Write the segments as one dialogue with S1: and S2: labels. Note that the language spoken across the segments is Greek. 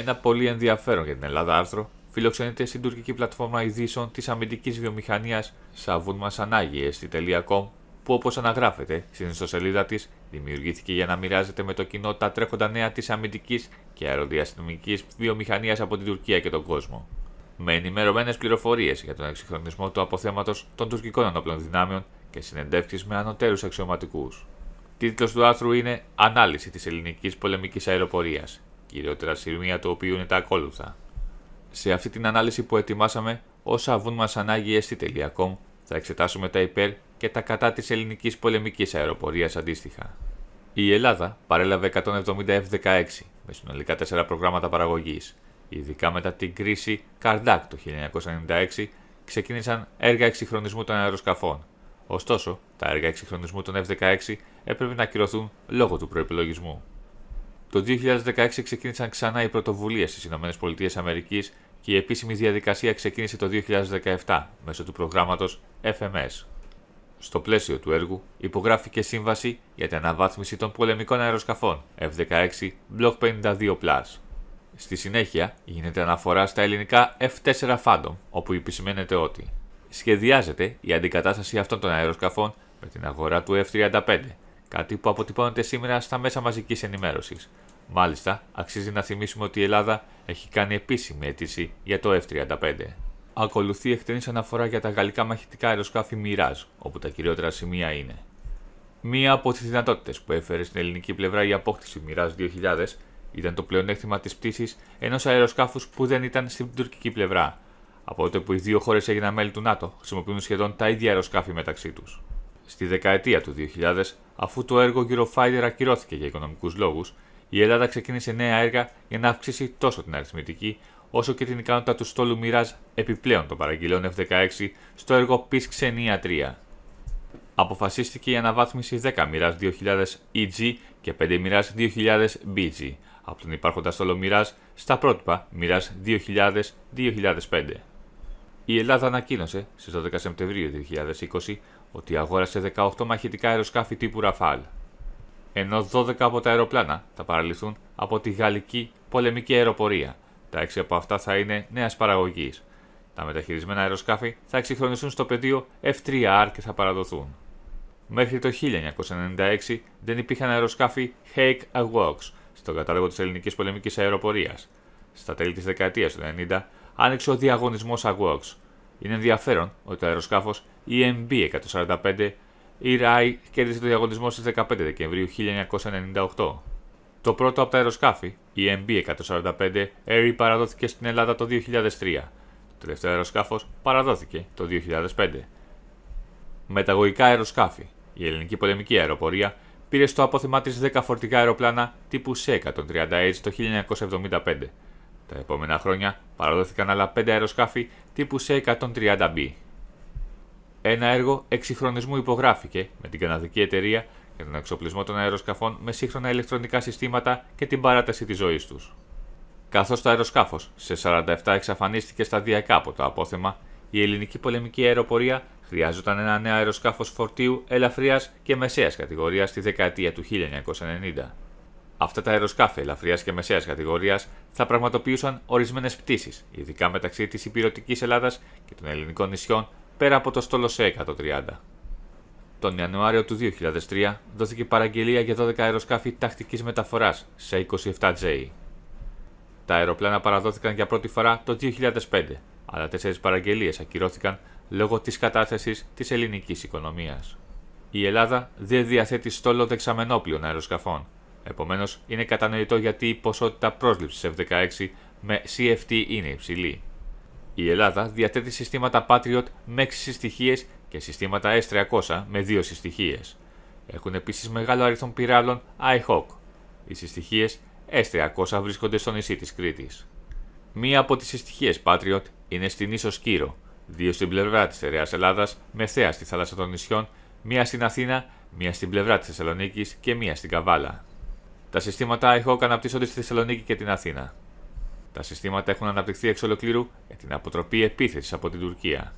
S1: Ένα πολύ ενδιαφέρον για την Ελλάδα άρθρο φιλοξενείται στην τουρκική πλατφόρμα ειδήσεων της αμυντικής βιομηχανίας savunmasanagi.com που όπως αναγράφεται στην ιστοσελίδα της δημιουργήθηκε για να μοιράζεται με το κοινό τα τρέχοντα νέα της αμυντικής και αεροδιαστημικής βιομηχανίας από την Τουρκία και τον κόσμο. Με ενημερωμένες πληροφορίες για τον εξυγχρονισμό του αποθέματος των τουρκικών ενόπλων δυνάμεων και συνεντεύξεις με ανωτέρους αξιωματικούς. Τίτλος του άρθρου είναι Ανάλυση της ελληνικής πολεμικής αεροπορίας κυριότερα σημεία του οποίου είναι τα ακόλουθα. Σε αυτή την ανάλυση που ετοιμάσαμε, όσα βουν μας ανάγει εστί.com, θα εξετάσουμε τα υπέρ και τα κατά της ελληνικής πολεμικής αεροπορίας αντίστοιχα. Η Ελλάδα παρέλαβε 170 F-16 με συνολικά 4 προγράμματα παραγωγής. Ειδικά μετά την κρίση Καρντάκ το 1996 ξεκίνησαν έργα εξυγχρονισμού των αεροσκαφών. Ωστόσο, τα έργα εξυγχρονισμού των F-16 έπρεπε να ακυρωθούν λόγω του προπολογισμού. Το 2016 ξεκίνησαν ξανά οι πρωτοβουλίες στις ΗΠΑ και η επίσημη διαδικασία ξεκίνησε το 2017 μέσω του προγράμματος FMS. Στο πλαίσιο του έργου υπογράφηκε σύμβαση για την αναβάθμιση των πολεμικών αεροσκαφών F-16 Block 52+. Στη συνέχεια γίνεται αναφορά στα ελληνικά F-4 Phantom, όπου επισημαίνεται ότι σχεδιάζεται η αντικατάσταση αυτών των αεροσκαφών με την αγορά του F-35, Κάτι που αποτυπώνεται σήμερα στα μέσα μαζικής ενημέρωσης. Μάλιστα, αξίζει να θυμίσουμε ότι η Ελλάδα έχει κάνει επίσημη αίτηση για το F-35. Ακολουθεί εκτενής αναφορά για τα γαλλικά μαχητικά αεροσκάφη Mirage, όπου τα κυριότερα σημεία είναι. Μία από τις δυνατότητες που έφερε στην ελληνική πλευρά η απόκτηση Mirage 2000 ήταν το πλεονέκτημα της πτήσης ενός αεροσκάφους που δεν ήταν στην τουρκική πλευρά. Από τότε που οι δύο χώρες έγιναν μέλη του ΝΑΤΟ, χρησιμοποιούν σχεδόν τα ίδια αεροσκάφη μεταξύ τους. Στη δεκαετία του 2000, αφού το έργο Eurofighter ακυρώθηκε για οικονομικούς λόγους, η Ελλάδα ξεκίνησε νέα έργα για να αυξήσει τόσο την αριθμητική όσο και την ικανότητα του στόλου μοίρα επιπλέον των παραγγελιών F-16 στο έργο PIS 3. Αποφασίστηκε η αναβάθμιση 10 μοιράς 2000 EG και 5 μοιράς 2000 BG από τον υπάρχοντα στόλο μοίρα στα προτυπα μοίρα Μοιράζ 2000-2005. Η Ελλάδα ανακοίνωσε στις 12 Σεπτεμβρίου 2020 ότι αγόρασε 18 μαχητικά αεροσκάφη τύπου Ραφάλ, ενώ 12 από τα αεροπλάνα θα παραλυθούν από τη γαλλική πολεμική αεροπορία. Τα 6 από αυτά θα είναι νέας παραγωγής. Τα μεταχειρισμένα αεροσκάφη θα εξυγχρονιστούν στο πεδίο F3R και θα παραδοθούν. Μέχρι το 1996 δεν υπήρχαν αεροσκάφη Hake Awoks στον κατάλογο της ελληνικής πολεμικής αεροπορίας. Στα τέλη της δεκαετίας του 90 άνοιξε ο διαγωνισμός Awoks, είναι ενδιαφέρον ότι το αεροσκάφος EMB-145 η κέρδισε το διαγωνισμό στις 15 Δεκεμβρίου 1998. Το πρώτο από τα αεροσκάφη, η MB-145 Airy παραδόθηκε στην Ελλάδα το 2003. Το τελευταίο αεροσκάφος παραδόθηκε το 2005. Μεταγωγικά αεροσκάφη. Η ελληνική πολεμική αεροπορία πήρε στο απόθεμά της 10 φορτικά αεροπλάνα τύπου C-130H το 1975. Τα επόμενα χρόνια παραδόθηκαν άλλα 5 αεροσκάφη τύπου C-130B. Ένα έργο εξυγχρονισμού υπογράφηκε με την καναδική εταιρεία για τον εξοπλισμό των αεροσκαφών με σύγχρονα ηλεκτρονικά συστήματα και την παράταση της ζωής τους. Καθώς το αεροσκάφος σε 47 εξαφανίστηκε σταδιακά από το απόθεμα, η ελληνική πολεμική αεροπορία χρειάζονταν ένα νέο αεροσκάφος φορτίου ελαφριάς και μεσαίας κατηγορίας στη δεκαετία του 1990. Αυτά τα αεροσκάφη ελαφριάς και μεσαίας κατηγορίας θα πραγματοποιούσαν ορισμένες πτήσεις, ειδικά μεταξύ της υπηρετικής Ελλάδας και των ελληνικών νησιών πέρα από το στόλο σε 130. Τον Ιανουάριο του 2003 δόθηκε παραγγελία για 12 αεροσκάφη τακτικής μεταφοράς σε 27J. Τα αεροπλάνα παραδόθηκαν για πρώτη φορά το 2005, αλλά τέσσερις παραγγελίες ακυρώθηκαν λόγω της κατάθεσης της ελληνικής οικονομίας. Η Ελλάδα δεν διαθέτει στόλο δεξαμενόπλων αεροσκαφών, Επομένως, είναι κατανοητό γιατί η ποσότητα πρόσληψης F-16 με CFT είναι υψηλή. Η Ελλάδα διαθέτει συστήματα Patriot με 6 συστοιχίες και συστήματα S300 με 2 συστοιχίες. Έχουν επίσης μεγάλο αριθμό πυράβλων IHOC. Οι συστοιχίες S300 βρίσκονται στο νησί της Κρήτης. Μία από τις συστοιχίες Patriot είναι στην ίσο Κύρο, δύο στην πλευρά της Ερέα Ελλάδα με θέα στη θάλασσα των νησιών, μία στην Αθήνα, μία στην πλευρά της Θεσσαλονίκης και μία στην Καβάλα. Τα συστήματα IHOC αναπτύσσονται στη Θεσσαλονίκη και την Αθήνα. Τα συστήματα έχουν αναπτυχθεί εξ ολοκλήρου για την αποτροπή επίθεσης από την Τουρκία.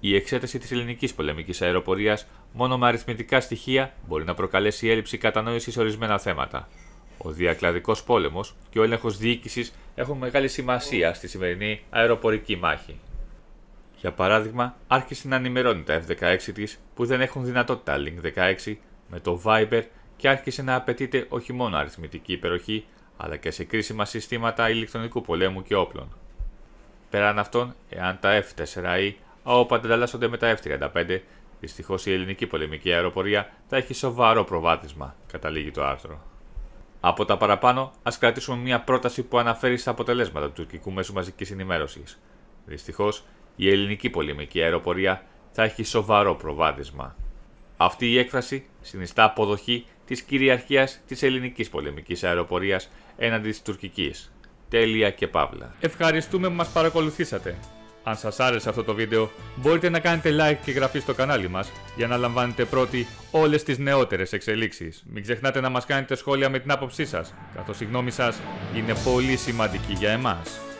S1: Η εξέταση της ελληνικής πολεμικής αεροπορίας μόνο με αριθμητικά στοιχεία μπορεί να προκαλέσει έλλειψη κατανόησης σε ορισμένα θέματα. Ο διακλαδικός πόλεμος και ο έλεγχος διοίκησης έχουν μεγάλη σημασία στη σημερινή αεροπορική μάχη. Για παράδειγμα, άρχισε να ενημερώνει τα F-16 της που δεν έχουν δυνατότητα Link 16 με το Viber και άρχισε να απαιτείται όχι μόνο αριθμητική υπεροχή, αλλά και σε κρίσιμα συστήματα ηλεκτρονικού πολέμου και όπλων. Πέραν αυτών, εάν τα F4I e ε, αοπαντα ανταλλάσσονται με τα F35, δυστυχώς η ελληνική πολεμική αεροπορία θα έχει σοβαρό προβάδισμα, καταλήγει το άρθρο. Από τα παραπάνω, ας κρατήσουμε μια πρόταση που αναφέρει στα αποτελέσματα του τουρκικού μέσου μαζικής ενημέρωσης. Δυστυχώς, η ελληνική πολεμική αεροπορία θα έχει σοβαρό προβάδισμα. Αυτή η έκφραση συνιστά αποδοχή της κυριαρχίας της ελληνικής πολεμικής αεροπορίας έναντι της τουρκικής. Τέλεια και παύλα. Ευχαριστούμε που μας παρακολουθήσατε. Αν σας άρεσε αυτό το βίντεο, μπορείτε να κάνετε like και εγγραφή στο κανάλι μας για να λαμβάνετε πρώτοι όλες τις νεότερες εξελίξεις. Μην ξεχνάτε να μας κάνετε σχόλια με την άποψή σας, καθώς η γνώμη σας είναι πολύ σημαντική για εμάς.